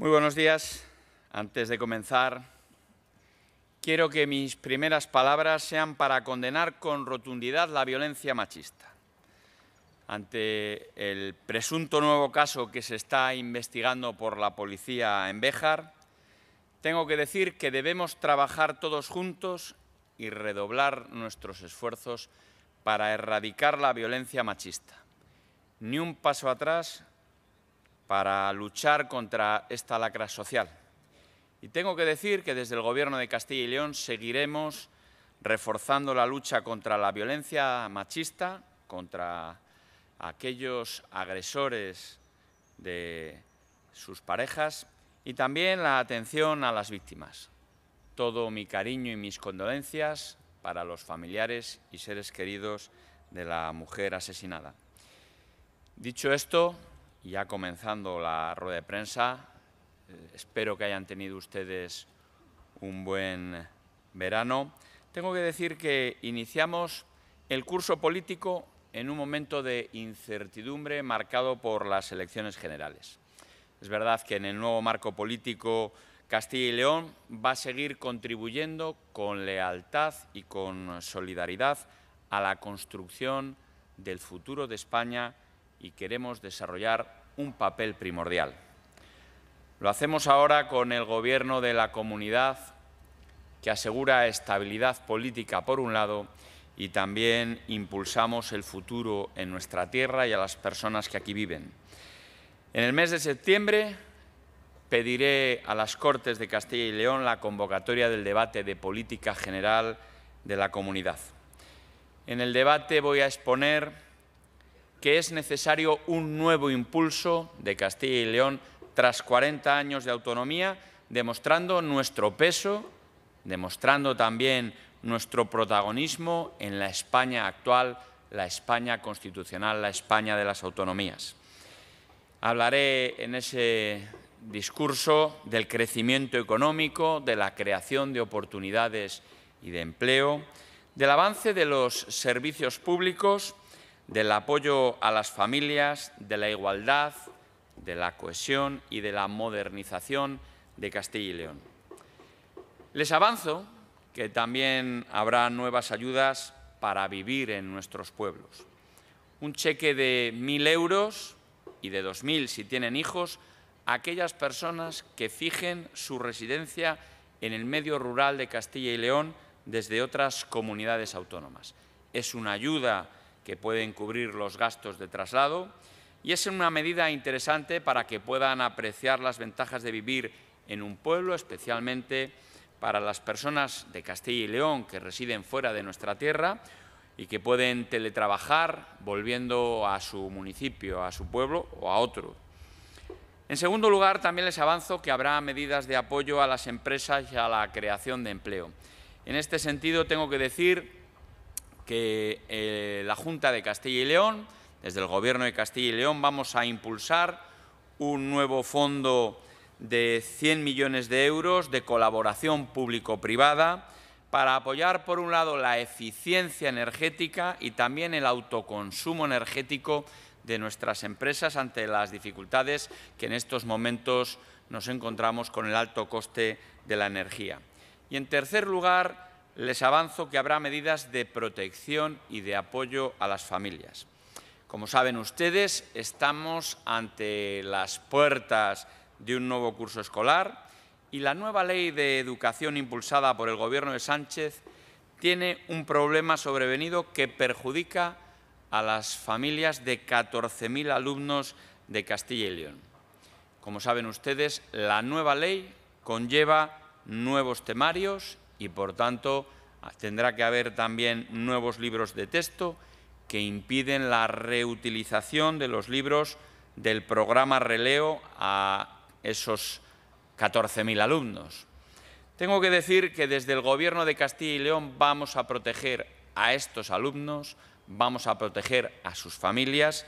Muy buenos días. Antes de comenzar, quiero que mis primeras palabras sean para condenar con rotundidad la violencia machista. Ante el presunto nuevo caso que se está investigando por la policía en Béjar, tengo que decir que debemos trabajar todos juntos y redoblar nuestros esfuerzos para erradicar la violencia machista. Ni un paso atrás para luchar contra esta lacra social. Y tengo que decir que desde el Gobierno de Castilla y León seguiremos reforzando la lucha contra la violencia machista, contra aquellos agresores de sus parejas y también la atención a las víctimas. Todo mi cariño y mis condolencias para los familiares y seres queridos de la mujer asesinada. Dicho esto, ya comenzando la rueda de prensa. Eh, espero que hayan tenido ustedes un buen verano. Tengo que decir que iniciamos el curso político en un momento de incertidumbre marcado por las elecciones generales. Es verdad que en el nuevo marco político Castilla y León va a seguir contribuyendo con lealtad y con solidaridad a la construcción del futuro de España y queremos desarrollar un papel primordial. Lo hacemos ahora con el Gobierno de la Comunidad, que asegura estabilidad política por un lado y también impulsamos el futuro en nuestra tierra y a las personas que aquí viven. En el mes de septiembre pediré a las Cortes de Castilla y León la convocatoria del debate de política general de la comunidad. En el debate voy a exponer que es necesario un nuevo impulso de Castilla y León tras 40 años de autonomía, demostrando nuestro peso, demostrando también nuestro protagonismo en la España actual, la España constitucional, la España de las autonomías. Hablaré en ese discurso del crecimiento económico, de la creación de oportunidades y de empleo, del avance de los servicios públicos, del apoyo a las familias, de la igualdad, de la cohesión y de la modernización de Castilla y León. Les avanzo que también habrá nuevas ayudas para vivir en nuestros pueblos. Un cheque de 1.000 euros y de 2.000 si tienen hijos a aquellas personas que fijen su residencia en el medio rural de Castilla y León desde otras comunidades autónomas. Es una ayuda que pueden cubrir los gastos de traslado y es una medida interesante para que puedan apreciar las ventajas de vivir en un pueblo, especialmente para las personas de Castilla y León que residen fuera de nuestra tierra y que pueden teletrabajar volviendo a su municipio, a su pueblo o a otro. En segundo lugar, también les avanzo que habrá medidas de apoyo a las empresas y a la creación de empleo. En este sentido, tengo que decir que eh, la Junta de Castilla y León, desde el Gobierno de Castilla y León, vamos a impulsar un nuevo fondo de 100 millones de euros de colaboración público-privada para apoyar, por un lado, la eficiencia energética y también el autoconsumo energético de nuestras empresas ante las dificultades que en estos momentos nos encontramos con el alto coste de la energía. Y, en tercer lugar, les avanzo que habrá medidas de protección y de apoyo a las familias. Como saben ustedes, estamos ante las puertas de un nuevo curso escolar y la nueva ley de educación impulsada por el Gobierno de Sánchez tiene un problema sobrevenido que perjudica a las familias de 14.000 alumnos de Castilla y León. Como saben ustedes, la nueva ley conlleva nuevos temarios y por tanto tendrá que haber también nuevos libros de texto que impiden la reutilización de los libros del programa Releo a esos 14.000 alumnos. Tengo que decir que desde el Gobierno de Castilla y León vamos a proteger a estos alumnos, vamos a proteger a sus familias.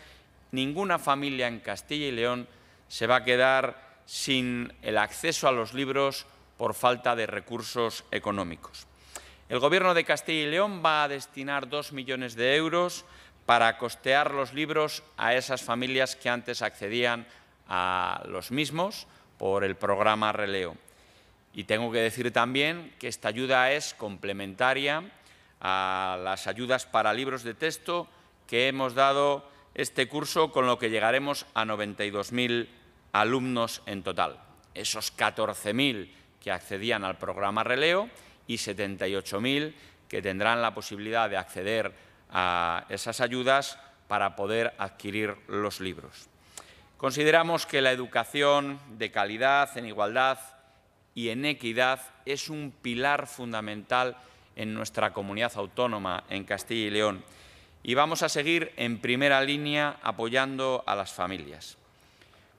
Ninguna familia en Castilla y León se va a quedar sin el acceso a los libros por falta de recursos económicos. El Gobierno de Castilla y León va a destinar dos millones de euros para costear los libros a esas familias que antes accedían a los mismos por el programa Releo. Y tengo que decir también que esta ayuda es complementaria a las ayudas para libros de texto que hemos dado este curso, con lo que llegaremos a 92.000 alumnos en total. Esos 14.000 que accedían al programa Releo y 78.000 que tendrán la posibilidad de acceder a esas ayudas para poder adquirir los libros. Consideramos que la educación de calidad, en igualdad y en equidad es un pilar fundamental en nuestra comunidad autónoma, en Castilla y León, y vamos a seguir en primera línea apoyando a las familias.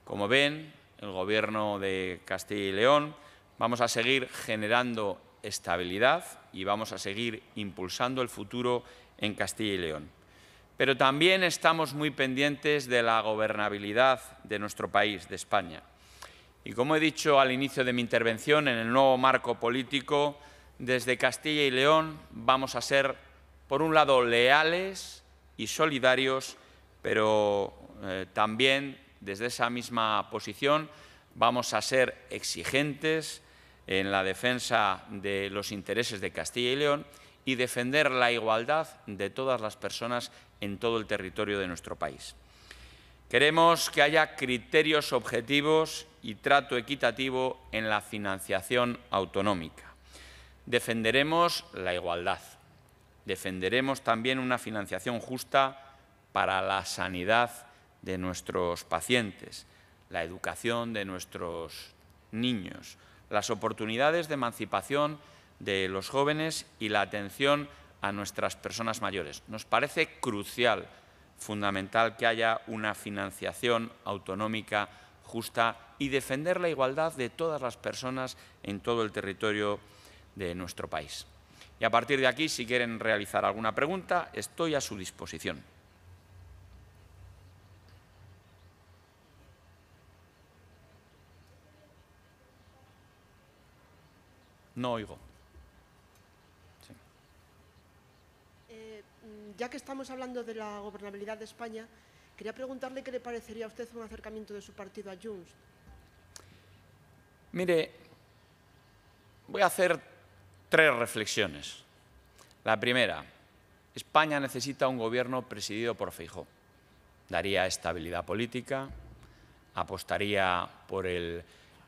Como ven, el Gobierno de Castilla y León Vamos a seguir generando estabilidad y vamos a seguir impulsando el futuro en Castilla y León. Pero también estamos muy pendientes de la gobernabilidad de nuestro país, de España. Y como he dicho al inicio de mi intervención, en el nuevo marco político, desde Castilla y León vamos a ser, por un lado, leales y solidarios, pero eh, también desde esa misma posición vamos a ser exigentes, en la defensa de los intereses de Castilla y León y defender la igualdad de todas las personas en todo el territorio de nuestro país. Queremos que haya criterios objetivos y trato equitativo en la financiación autonómica. Defenderemos la igualdad. Defenderemos también una financiación justa para la sanidad de nuestros pacientes, la educación de nuestros niños, las oportunidades de emancipación de los jóvenes y la atención a nuestras personas mayores. Nos parece crucial, fundamental, que haya una financiación autonómica justa y defender la igualdad de todas las personas en todo el territorio de nuestro país. Y a partir de aquí, si quieren realizar alguna pregunta, estoy a su disposición. No oigo. Eh, mm, ya que estamos hablando de la gobernabilidad de España, quería preguntarle qué le parecería a usted un acercamiento de su partido a Junts. Mire, voy a hacer tres reflexiones. La primera, España necesita un gobierno presidido por Feijóo. Daría estabilidad política, apostaría por el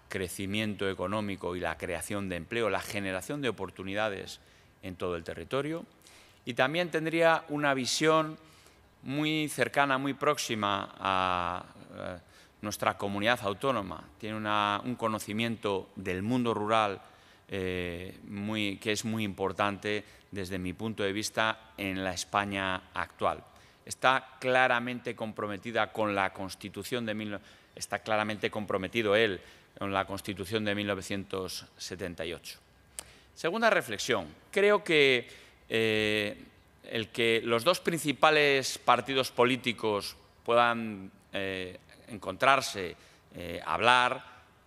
crecimiento económico y la creación de empleo, la generación de oportunidades en todo el territorio. Y también tendría una visión muy cercana, muy próxima a eh, nuestra comunidad autónoma. Tiene un conocimiento del mundo rural eh, que es muy importante desde mi punto de vista en la España actual. Está claramente comprometida con la Constitución de... Está claramente comprometido él ...en la Constitución de 1978. Segunda reflexión. Creo que eh, el que los dos principales partidos políticos puedan eh, encontrarse, eh, hablar,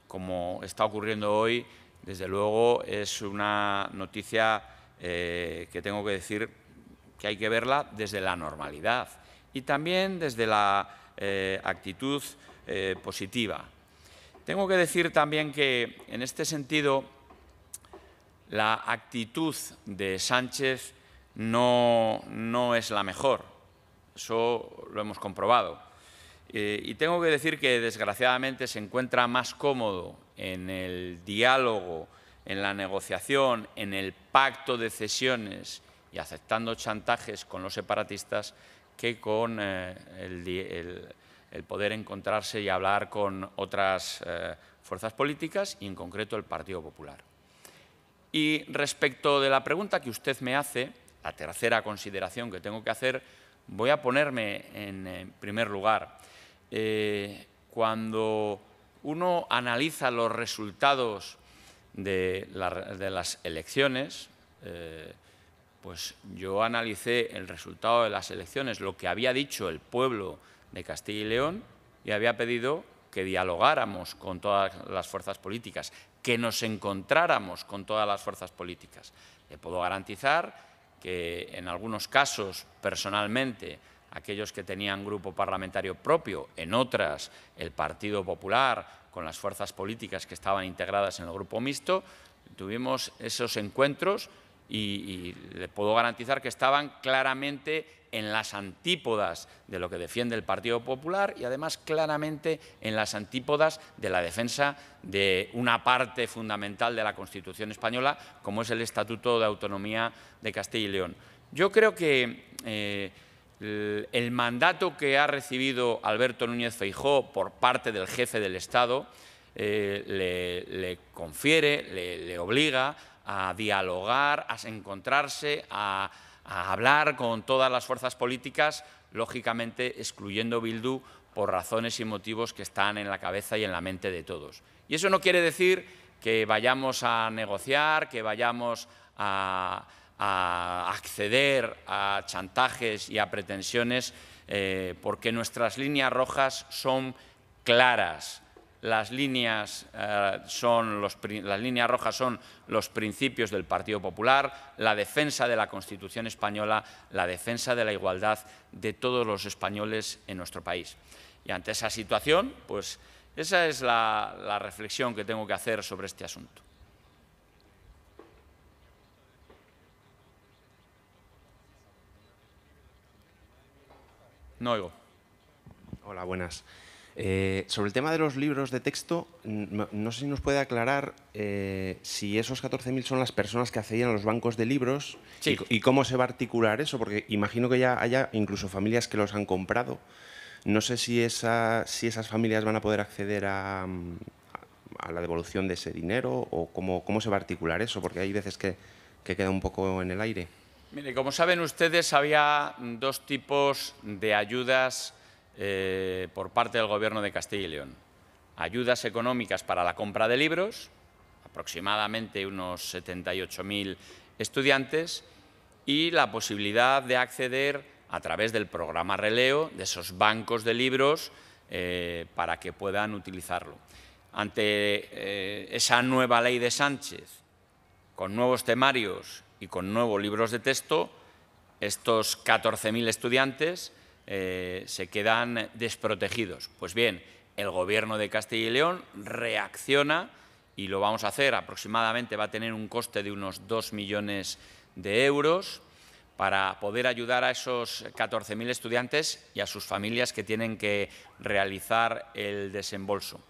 como está ocurriendo hoy, desde luego es una noticia que tengo que decir que hay que verla desde la normalidad y también desde la actitud positiva. Tengo que decir también que, en este sentido, la actitud de Sánchez no, es la mejor. Eso lo hemos comprobado. Eh, y tengo que decir que, desgraciadamente, se encuentra más cómodo en el diálogo, en la negociación, en el pacto de cesiones y aceptando chantajes con los separatistas que con eh, el, el poder encontrarse y hablar con otras eh, fuerzas políticas y en concreto el Partido Popular. Y respecto de la pregunta que usted me hace, la tercera consideración que tengo que hacer, voy a ponerme en, eh, primer lugar. Eh, cuando uno analiza los resultados de, las elecciones, pues yo analicé el resultado de las elecciones, lo que había dicho el pueblo de Castilla y León y había pedido que dialogáramos con todas las fuerzas políticas, que nos encontráramos con todas las fuerzas políticas. Le puedo garantizar que en algunos casos, personalmente, aquellos que tenían grupo parlamentario propio, en otras el Partido Popular, con las fuerzas políticas que estaban integradas en el grupo mixto, tuvimos esos encuentros y, le puedo garantizar que estaban claramente en las antípodas de lo que defiende el Partido Popular y además claramente en las antípodas de la defensa de una parte fundamental de la Constitución española, como es el Estatuto de Autonomía de Castilla y León. Yo creo que eh, el mandato que ha recibido Alberto Núñez Feijó por parte del jefe del Estado eh, le, confiere, le obliga a dialogar, a encontrarse, a, hablar con todas las fuerzas políticas, lógicamente excluyendo Bildu por razones y motivos que están en la cabeza y en la mente de todos. Y eso no quiere decir que vayamos a negociar, que vayamos a, acceder a chantajes y a pretensiones, eh, porque nuestras líneas rojas son claras las líneas, eh, las líneas rojas son los principios del Partido Popular, la defensa de la Constitución española, la defensa de la igualdad de todos los españoles en nuestro país. Y ante esa situación, pues esa es la, reflexión que tengo que hacer sobre este asunto. No Hola, buenas. Eh, sobre el tema de los libros de texto, no, sé si nos puede aclarar eh, si esos 14.000 son las personas que accedían a los bancos de libros y, cómo se va a articular eso, porque imagino que ya haya incluso familias que los han comprado. No sé si, esas familias van a poder acceder a, mm, la devolución de ese dinero o cómo, se va a articular eso, porque hay veces que, que queda un poco en el aire. Mire, como saben ustedes, había dos tipos de ayudas eh, por parte del Gobierno de Castilla y León. Ayudas económicas para la compra de libros, aproximadamente unos 78.000 estudiantes, y la posibilidad de acceder a través del programa Releo de esos bancos de libros eh, para que puedan utilizarlo. Ante eh, esa nueva ley de Sánchez, con nuevos temarios y con nuevos libros de texto, estos 14.000 estudiantes eh, se quedan desprotegidos. Pues bien, el Gobierno de Castilla y León reacciona y lo vamos a hacer aproximadamente, va a tener un coste de unos 2 millones de euros para poder ayudar a esos 14.000 estudiantes y a sus familias que tienen que realizar el desembolso.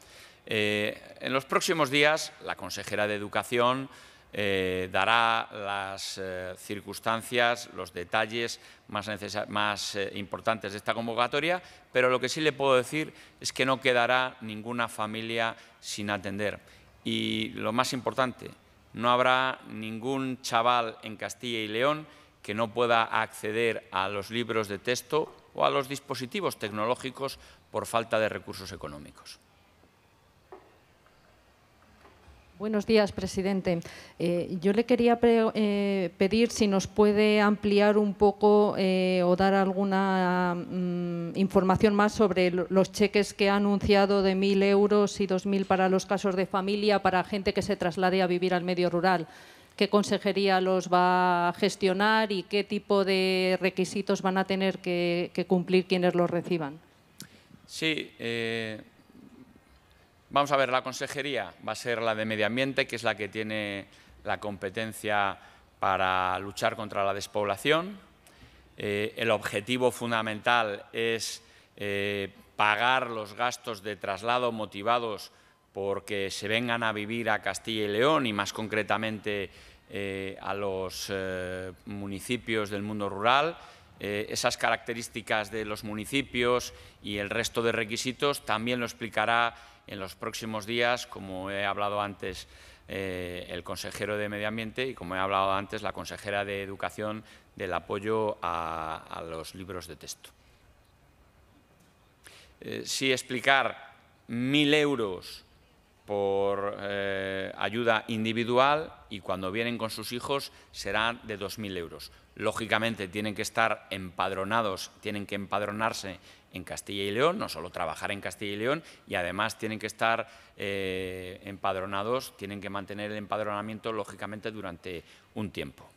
Eh, en los próximos días, la consejera de Educación eh, dará las eh, circunstancias, los detalles más, eh, importantes de esta convocatoria, pero lo que sí le puedo decir es que no quedará ninguna familia sin atender. Y lo más importante, no habrá ningún chaval en Castilla y León que no pueda acceder a los libros de texto o a los dispositivos tecnológicos por falta de recursos económicos. Buenos días, presidente. Eh, yo le quería eh, pedir si nos puede ampliar un poco eh, o dar alguna mm, información más sobre los cheques que ha anunciado de 1.000 euros y 2.000 para los casos de familia para gente que se traslade a vivir al medio rural. ¿Qué consejería los va a gestionar y qué tipo de requisitos van a tener que, cumplir quienes los reciban? Sí, Vamos a ver, la consejería va a ser la de Medio Ambiente, que es la que tiene la competencia para luchar contra la despoblación. Eh, el objetivo fundamental es eh, pagar los gastos de traslado motivados porque se vengan a vivir a Castilla y León y más concretamente eh, a los municipios del mundo rural. esas características de los municipios y el resto de requisitos también lo explicará en los próximos días, como he hablado antes, eh, el consejero de Medio Ambiente y, como he hablado antes, la consejera de Educación del apoyo a, los libros de texto. Eh, si explicar 1.000 euros por eh, ayuda individual y cuando vienen con sus hijos serán de 2.000 euros. Lógicamente tienen que estar empadronados, tienen que empadronarse en Castilla y León, no solo trabajar en Castilla y León, y además tienen que estar eh, empadronados, tienen que mantener el empadronamiento, lógicamente, durante un tiempo.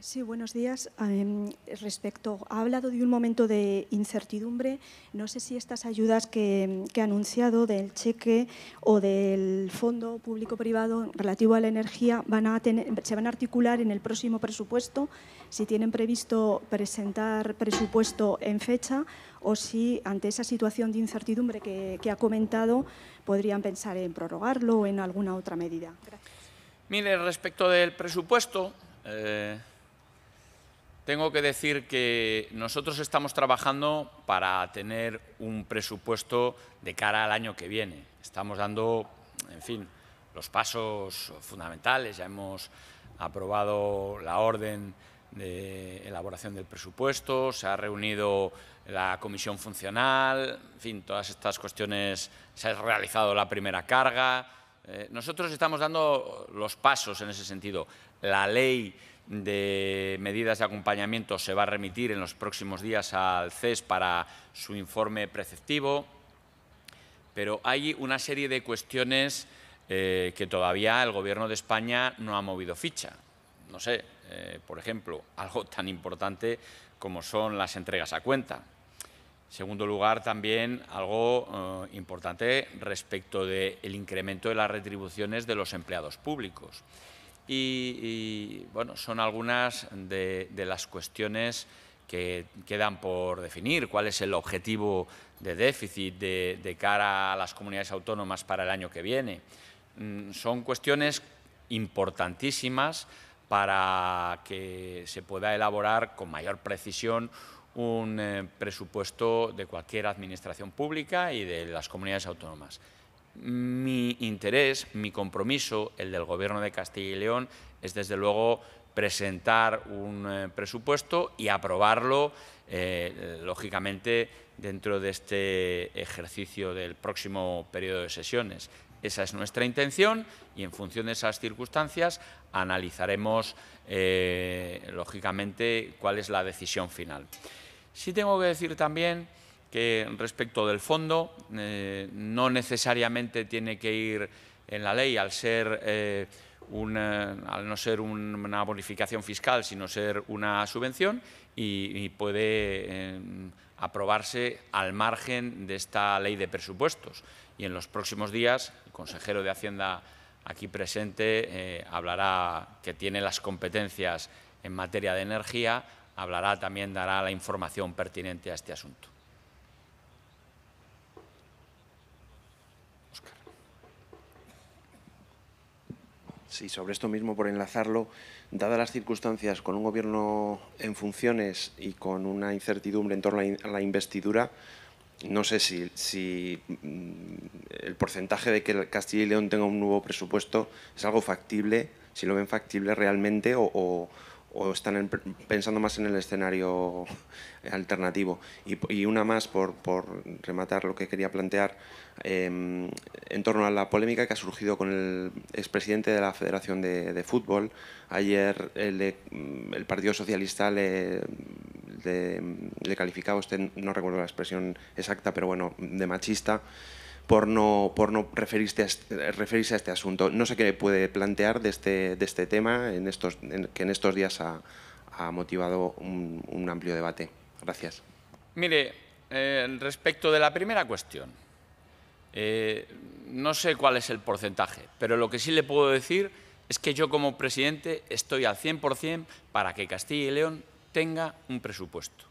Sí, buenos días. Em, respecto, ha hablado de un momento de incertidumbre. No sé si estas ayudas que, ha anunciado del cheque o del fondo público-privado relativo a la energía van a tener, se van a articular en el próximo presupuesto, si tienen previsto presentar presupuesto en fecha o si ante esa situación de incertidumbre que, ha comentado podrían pensar en prorrogarlo o en alguna otra medida. Gracias. Mire, respecto del presupuesto, eh, tengo que decir que nosotros estamos trabajando para tener un presupuesto de cara al año que viene. Estamos dando, en fin, los pasos fundamentales. Ya hemos aprobado la orden de elaboración del presupuesto, se ha reunido la comisión funcional, en fin, todas estas cuestiones, se ha realizado la primera carga. Eh, nosotros estamos dando los pasos en ese sentido. La ley de medidas de acompañamiento se va a remitir en los próximos días al CES para su informe preceptivo, pero hay una serie de cuestiones eh, que todavía el Gobierno de España no ha movido ficha. No sé, eh, por ejemplo, algo tan importante como son las entregas a cuenta. En segundo lugar, también algo eh, importante respecto del incremento de las retribuciones de los empleados públicos. Y, bueno, son algunas de, las cuestiones que quedan por definir, cuál es el objetivo de déficit de, cara a las comunidades autónomas para el año que viene. Mm, son cuestiones importantísimas para que se pueda elaborar con mayor precisión un eh, presupuesto de cualquier administración pública y de las comunidades autónomas mi interés, mi compromiso, el del Gobierno de Castilla y León, es desde luego presentar un eh, presupuesto y aprobarlo, eh, eh, lógicamente, dentro de este ejercicio del próximo periodo de sesiones. Esa es nuestra intención y en función de esas circunstancias analizaremos, lógicamente, cuál es la decisión final. Sí tengo que decir también respecto del fondo eh, no necesariamente tiene que ir en la ley al ser eh, no ser una bonificación fiscal, sino ser una subvención y, puede eh, aprobarse al margen de esta ley de presupuestos. Y en los próximos días, el consejero de Hacienda aquí presente hablará que tiene las competencias en materia de energía, hablará también, dará la información pertinente a este asunto. Y sobre esto mismo, por enlazarlo, dadas las circunstancias con un gobierno en funciones y con una incertidumbre en torno a la investidura, no sé si, si, mm, el porcentaje de que Castilla y León tenga un nuevo presupuesto es algo factible, si lo ven factible realmente o, o están pensando más en el escenario alternativo. Y, una más, por, rematar lo que quería plantear, em, en torno a la polémica que ha surgido con el expresidente de la Federación de, Fútbol. Ayer el, e-, Partido Socialista le, le calificaba, usted no recuerdo la expresión exacta, pero bueno, de machista por no, por referirse, a este, asunto. No sé qué puede plantear de este, de este tema, en estos, que en estos días ha, motivado un, amplio debate. Gracias. Mire, eh, respecto de la primera cuestión, eh, no sé cuál es el porcentaje, pero lo que sí le puedo decir es que yo como presidente estoy al 100% para que Castilla y León tenga un presupuesto,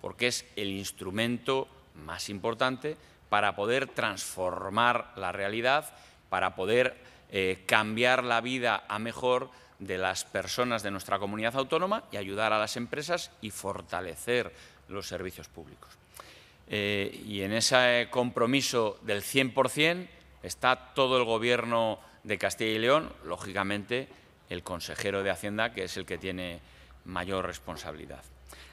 porque es el instrumento más importante para poder transformar la realidad, para poder eh, cambiar la vida a mejor de las personas de nuestra comunidad autónoma y ayudar a las empresas y fortalecer los servicios públicos. Eh, y en ese compromiso del 100% está todo el Gobierno de Castilla y León, lógicamente el consejero de Hacienda, que es el que tiene mayor responsabilidad.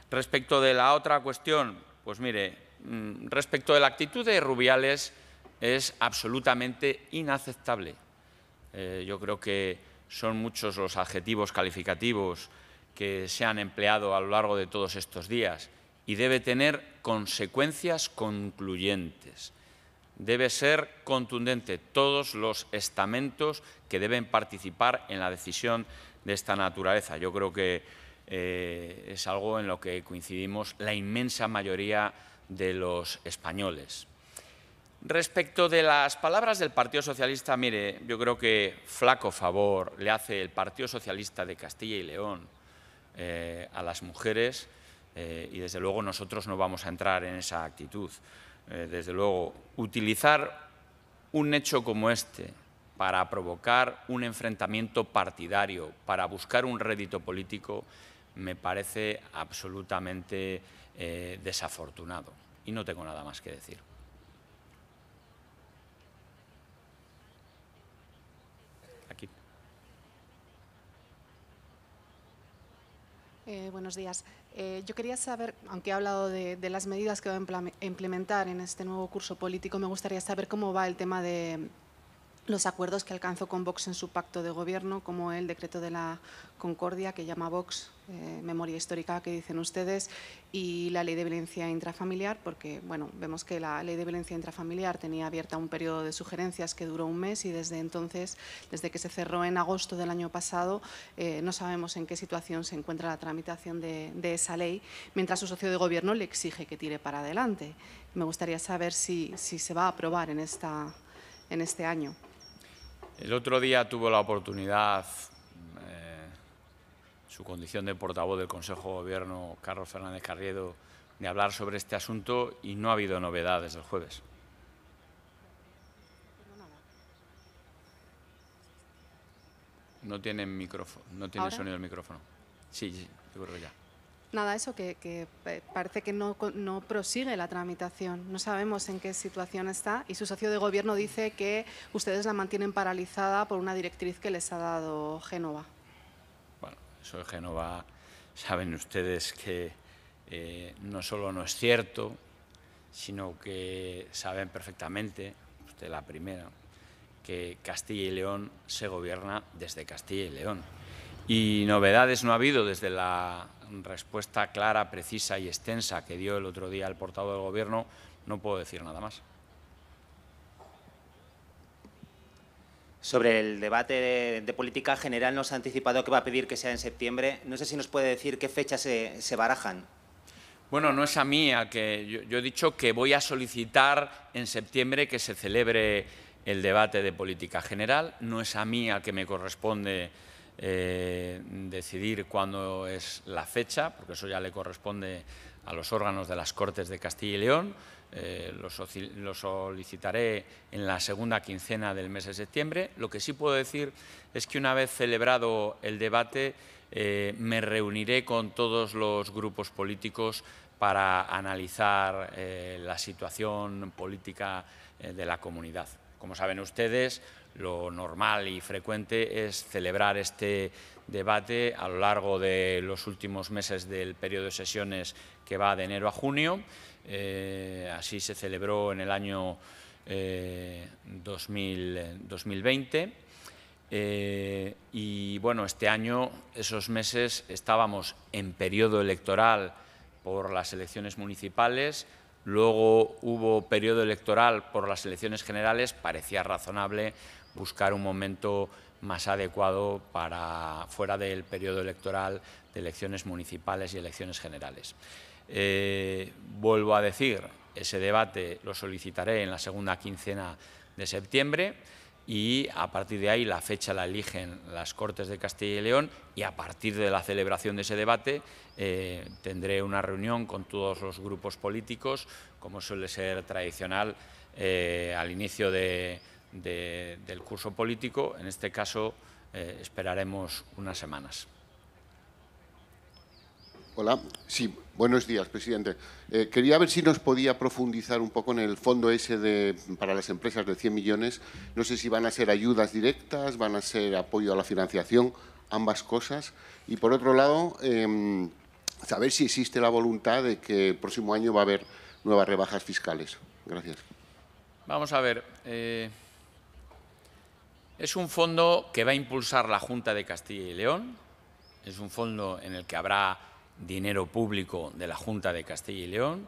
Respecto de la otra cuestión, pues mire, Mm, respecto de la actitud de Rubiales es absolutamente inaceptable. Eh, yo creo que son muchos los adjetivos calificativos que se han empleado a lo largo de todos estos días y debe tener consecuencias concluyentes. Debe ser contundente todos los estamentos que deben participar en la decisión de esta naturaleza. Yo creo que eh, es algo en lo que coincidimos la inmensa mayoría de los españoles. Respecto de las palabras del Partido Socialista, mire, yo creo que flaco favor le hace el Partido Socialista de Castilla y León eh, a las mujeres eh, y desde luego nosotros no vamos a entrar en esa actitud. Eh, desde luego, utilizar un hecho como este para provocar un enfrentamiento partidario, para buscar un rédito político, me parece absolutamente eh, desafortunado. Y no tengo nada más que decir. Aquí. Eh, buenos días. Eh, yo quería saber, aunque he hablado de, de, las medidas que va a implementar en este nuevo curso político, me gustaría saber cómo va el tema de, los acuerdos que alcanzó con Vox en su pacto de gobierno, como el decreto de la Concordia, que llama Vox, eh, memoria histórica, que dicen ustedes, y la ley de violencia intrafamiliar, porque bueno, vemos que la ley de violencia intrafamiliar tenía abierta un periodo de sugerencias que duró un mes y desde entonces, desde que se cerró en agosto del año pasado, eh, no sabemos en qué situación se encuentra la tramitación de, esa ley, mientras su socio de gobierno le exige que tire para adelante. Me gustaría saber si, se va a aprobar en este año. El otro día tuvo la oportunidad, eh, su condición de portavoz del Consejo de Gobierno, Carlos Fernández Carriedo, de hablar sobre este asunto y no ha habido novedades el jueves. No tiene, micrófono, no tiene sonido el micrófono. Sí, sí, ya nada, eso que, eh, parece que no, prosigue la tramitación. No sabemos en qué situación está y su socio de gobierno dice que ustedes la mantienen paralizada por una directriz que les ha dado Génova. Bueno, eso de Génova, saben ustedes que eh, no solo no es cierto, sino que saben perfectamente, usted la primera, que Castilla y León se gobierna desde Castilla y León. Y novedades no ha habido desde la respuesta clara, precisa y extensa que dio el otro día el portavoz del Gobierno, no puedo decir nada más. Sobre el debate de, política general nos ha anticipado que va a pedir que sea en septiembre. No sé si nos puede decir qué fechas se, barajan. Bueno, no es a mí, a que yo, yo he dicho que voy a solicitar en septiembre que se celebre el debate de política general. No es a mí a que me corresponde eh, decidir cuándo es la fecha, porque eso ya le corresponde a los órganos de las Cortes de Castilla y León. Eh, lo, solicitaré en la segunda quincena del mes de septiembre. Lo que sí puedo decir es que una vez celebrado el debate, eh, me reuniré con todos los grupos políticos para analizar la situación política de la comunidad. Como saben ustedes, lo normal y frecuente es celebrar este debate a lo largo de los últimos meses del periodo de sesiones que va de enero a junio. Eh, así se celebró en el año 2020. Eh, eh, y bueno, este año, esos meses, estábamos en periodo electoral por las elecciones municipales, luego hubo periodo electoral por las elecciones generales, parecía razonable buscar un momento más adecuado para fuera del periodo electoral de elecciones municipales y elecciones generales. Eh, vuelvo a decir, ese debate lo solicitaré en la segunda quincena de septiembre y a partir de ahí la fecha la eligen las Cortes de Castilla y León y a partir de la celebración de ese debate eh, tendré una reunión con todos los grupos políticos, como suele ser tradicional eh, al inicio de, del curso político. En este caso, eh, esperaremos unas semanas. Hola, sí, buenos días, presidente. Eh, quería ver si nos podía profundizar un poco en el fondo ese de, para las empresas de 100 millones. No sé si van a ser ayudas directas, van a ser apoyo a la financiación, ambas cosas. Y por otro lado, em, saber si existe la voluntad de que el próximo año va a haber nuevas rebajas fiscales. Gracias. Vamos a ver. Eh, es un fondo que va a impulsar la Junta de Castilla y León, es un fondo en el que habrá dinero público de la Junta de Castilla y León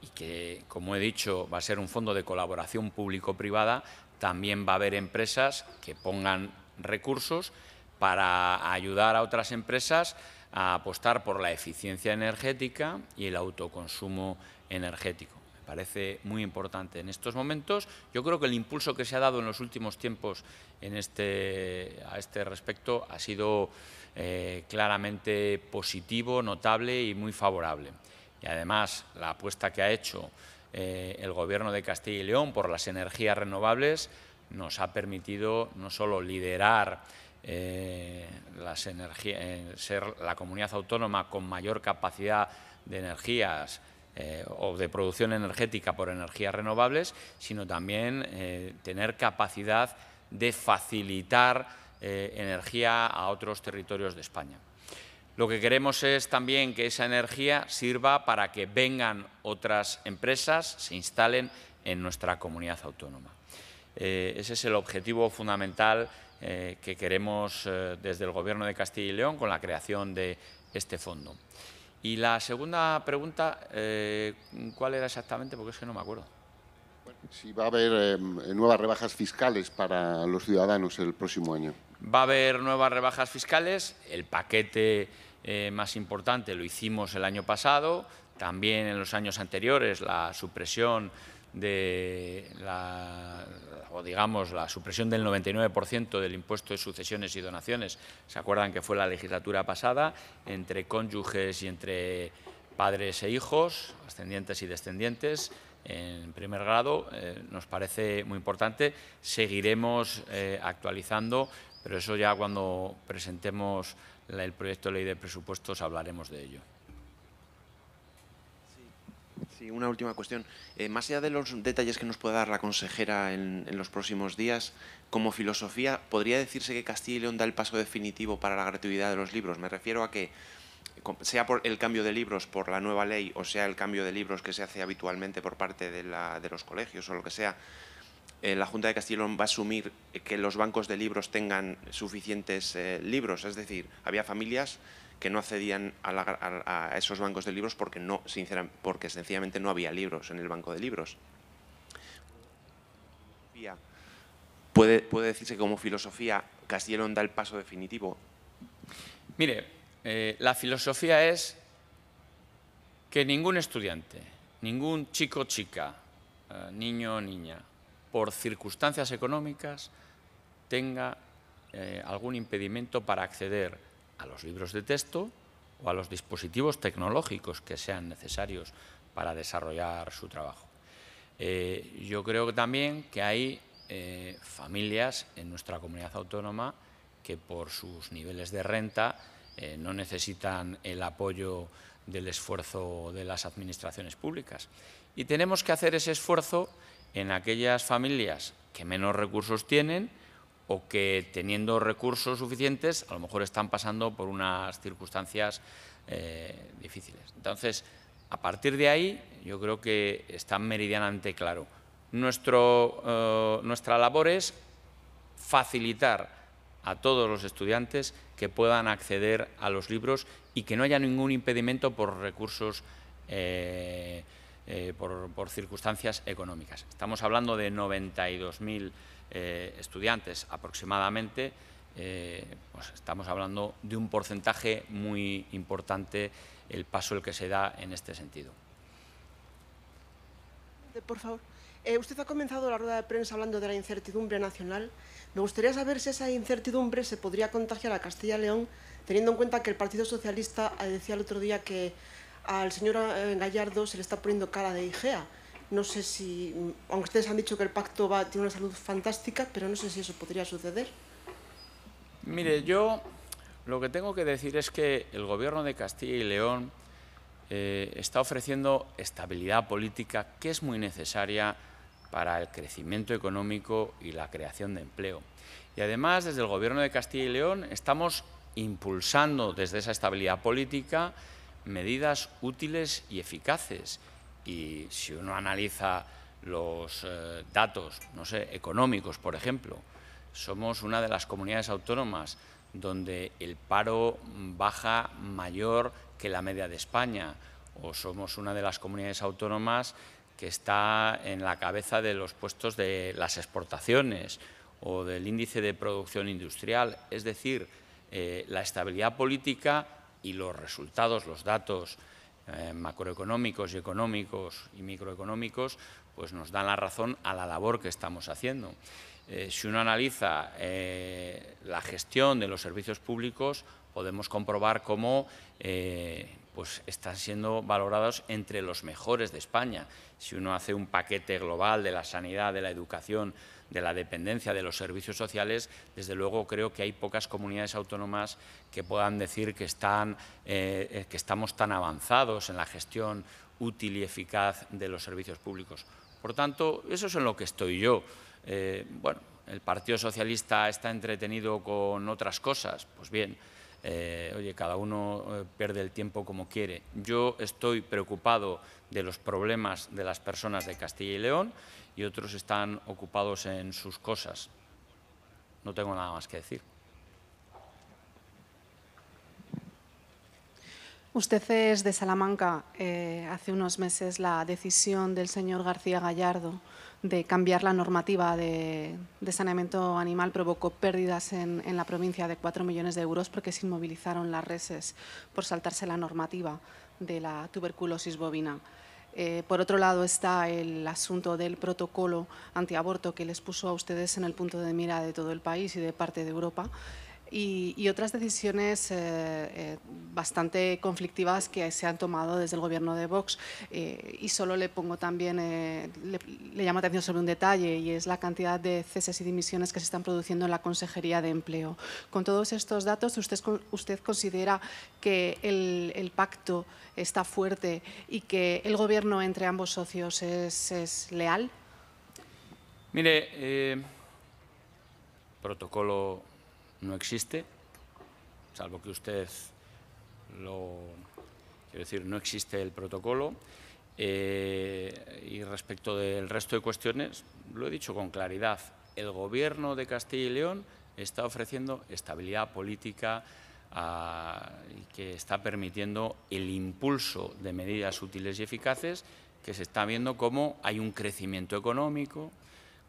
y que, como he dicho, va a ser un fondo de colaboración público-privada. También va a haber empresas que pongan recursos para ayudar a otras empresas a apostar por la eficiencia energética y el autoconsumo energético parece muy importante en estos momentos. Yo creo que el impulso que se ha dado en los últimos tiempos en este, a este respecto ha sido eh, claramente positivo, notable y muy favorable. Y además la apuesta que ha hecho eh, el Gobierno de Castilla y León por las energías renovables nos ha permitido no solo liderar eh, las energías, ser la comunidad autónoma con mayor capacidad de energías eh, o de producción energética por energías renovables, sino también eh, tener capacidad de facilitar eh, energía a otros territorios de España. Lo que queremos es también que esa energía sirva para que vengan otras empresas, se instalen en nuestra comunidad autónoma. ese es el objetivo fundamental que queremos desde el Gobierno de Castilla y León con la creación de este fondo. Y la segunda pregunta, eh, ¿cuál era exactamente? Porque es que no me acuerdo. si va a haber eh, nuevas rebajas fiscales para los ciudadanos el próximo año. Va a haber nuevas rebajas fiscales. El paquete eh, más importante lo hicimos el año pasado. También en los años anteriores la supresión de la, o digamos, la supresión del 99% del impuesto de sucesiones y donaciones. ¿Se acuerdan que fue la legislatura pasada entre cónyuges y entre padres e hijos, ascendientes y descendientes? En primer grado, eh, nos parece muy importante. Seguiremos eh, actualizando, pero eso ya cuando presentemos el proyecto de ley de presupuestos hablaremos de ello una última cuestión. Eh, más allá de los detalles que nos pueda dar la consejera en, los próximos días, como filosofía, ¿podría decirse que Castilla y León da el paso definitivo para la gratuidad de los libros? Me refiero a que sea por el cambio de libros por la nueva ley o sea el cambio de libros que se hace habitualmente por parte de, los colegios o lo que sea, eh, la Junta de Castilla y León va a asumir que los bancos de libros tengan suficientes eh, libros. Es decir, había familias que no accedían a, esos bancos de libros porque, no, sinceramente, porque sencillamente no había libros en el banco de libros. Puede, puede decirse que como filosofía Castellón da el paso definitivo. Mire, eh, la filosofía es que ningún estudiante, ningún chico chica, eh, niño o niña, por circunstancias económicas tenga eh, algún impedimento para acceder a los libros de texto o a los dispositivos tecnológicos que sean necesarios para desarrollar su trabajo. Eh, yo creo también que hay eh, familias en nuestra comunidad autónoma que por sus niveles de renta eh, no necesitan el apoyo del esfuerzo de las administraciones públicas. Y tenemos que hacer ese esfuerzo en aquellas familias que menos recursos tienen o que teniendo recursos suficientes a lo mejor están pasando por unas circunstancias eh, difíciles. Entonces, a partir de ahí yo creo que está meridianamente claro. Nuestro, eh, nuestra labor es facilitar a todos los estudiantes que puedan acceder a los libros y que no haya ningún impedimento por recursos eh, por, por, circunstancias económicas. Estamos hablando de 92.000 eh, estudiantes aproximadamente, eh, pues estamos hablando de un porcentaje muy importante el paso el que se da en este sentido. Eh, por favor, usted ha comenzado la rueda de prensa hablando de la incertidumbre nacional. Me gustaría saber si esa incertidumbre se podría contagiar a Castilla y León, teniendo en cuenta que el Partido Socialista decía el otro día que al señor Gallardo se le está poniendo cara de IGEA. No sé si, aunque ustedes han dicho que el pacto va, tiene una salud fantástica, pero no sé si eso podría suceder. Mire, yo lo que tengo que decir es que el gobierno de Castilla y León eh, está ofreciendo estabilidad política que es muy necesaria para el crecimiento económico y la creación de empleo. Y además, desde el Gobierno de Castilla y León estamos impulsando desde esa estabilidad política medidas útiles y eficaces y si uno analiza los eh, datos, no sé, económicos, por ejemplo, somos una de las comunidades autónomas donde el paro baja mayor que la media de España, o somos una de las comunidades autónomas que está en la cabeza de los puestos de las exportaciones o del índice de producción industrial. Es decir, eh, la estabilidad política y los resultados, los datos eh, macroeconómicos y económicos y microeconómicos, pues nos dan la razón a la labor que estamos haciendo. Eh, si uno analiza eh, la gestión de los servicios públicos, podemos comprobar cómo pues están siendo valorados entre los mejores de España. Si uno hace un paquete global de la sanidad, de la educación, de la dependencia de los servicios sociales, desde luego creo que hay pocas comunidades autónomas que puedan decir que, están, eh, eh, que estamos tan avanzados en la gestión útil y eficaz de los servicios públicos. Por tanto, eso es en lo que estoy yo. Eh, bueno, el Partido Socialista está entretenido con otras cosas, pues bien, eh, oye, cada uno eh, pierde el tiempo como quiere. Yo estoy preocupado de los problemas de las personas de Castilla y León y otros están ocupados en sus cosas. No tengo nada más que decir. Usted es de Salamanca. Eh, hace unos meses la decisión del señor García Gallardo de cambiar la normativa de, saneamiento animal provocó pérdidas en, la provincia de 4 millones de euros porque se inmovilizaron las reses por saltarse la normativa de la tuberculosis bovina. Eh, por otro lado está el asunto del protocolo antiaborto que les puso a ustedes en el punto de mira de todo el país y de parte de Europa y, otras decisiones eh, eh, bastante conflictivas que se han tomado desde el gobierno de Vox. Eh, y solo le pongo también, le, le llamo atención sobre un detalle y es la cantidad de ceses y dimisiones que se están produciendo en la Consejería de Empleo. Con todos estos datos, ¿usted, usted considera que el, pacto está fuerte y que el gobierno entre ambos socios es, leal? Mire, protocolo no existe, salvo que usted lo... Quiero decir, no existe el protocolo. Eh, y respecto del resto de cuestiones, lo he dicho con claridad, el Gobierno de Castilla y León está ofreciendo estabilidad política ah, y que está permitiendo el impulso de medidas útiles y eficaces que se está viendo cómo hay un crecimiento económico,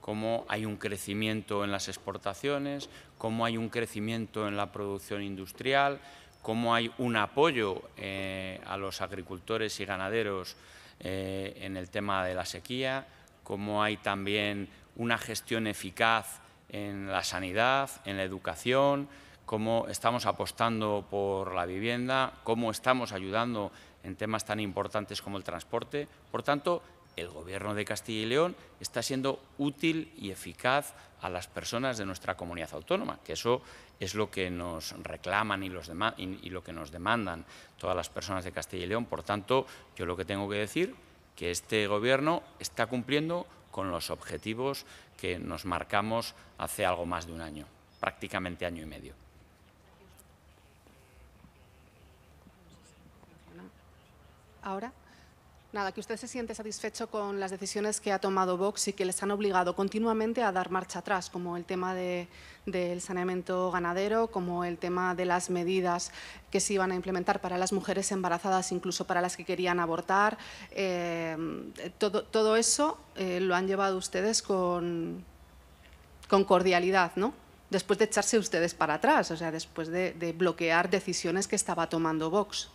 cómo hay un crecimiento en las exportaciones, cómo hay un crecimiento en la producción industrial, cómo hay un apoyo eh, a los agricultores y ganaderos eh, en el tema de la sequía, cómo hay también una gestión eficaz en la sanidad, en la educación, cómo estamos apostando por la vivienda, cómo estamos ayudando en temas tan importantes como el transporte. Por tanto, el Gobierno de Castilla y León está siendo útil y eficaz a las personas de nuestra comunidad autónoma, que eso es lo que nos reclaman y, lo que nos demandan todas las personas de Castilla y León. Por tanto, yo lo que tengo que decir que este Gobierno está cumpliendo con los objetivos que nos marcamos hace algo más de un año, prácticamente año y medio. Ahora. Nada, que usted se siente satisfecho con las decisiones que ha tomado Vox y que les han obligado continuamente a dar marcha atrás, como el tema del saneamiento ganadero, como el tema de las medidas que se iban a implementar para las mujeres embarazadas, incluso para las que querían abortar. Eh, todo, eso eh, lo han llevado ustedes con, cordialidad, ¿no? Después de echarse ustedes para atrás, o sea, después de bloquear decisiones que estaba tomando Vox.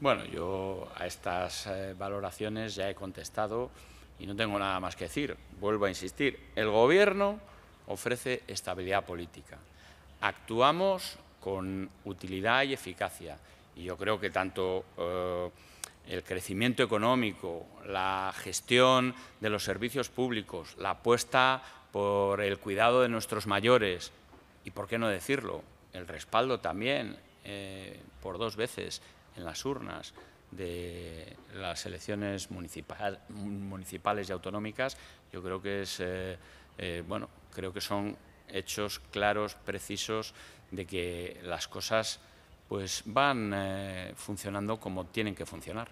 Bueno, yo a estas eh, valoraciones ya he contestado y no tengo nada más que decir. Vuelvo a insistir, el Gobierno ofrece estabilidad política. Actuamos con utilidad y eficacia. Y yo creo que tanto eh, el crecimiento económico, la gestión de los servicios públicos, la apuesta por el cuidado de nuestros mayores y, por qué no decirlo, el respaldo también eh, por dos veces en las urnas de las elecciones municipales y autonómicas, yo creo que es eh, eh, bueno, creo que son hechos claros, precisos, de que las cosas pues van eh, funcionando como tienen que funcionar.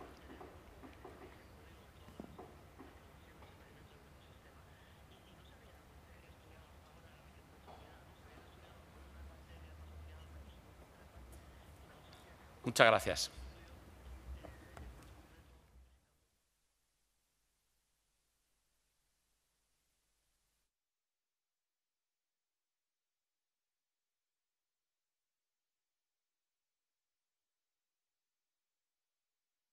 Muchas gracias.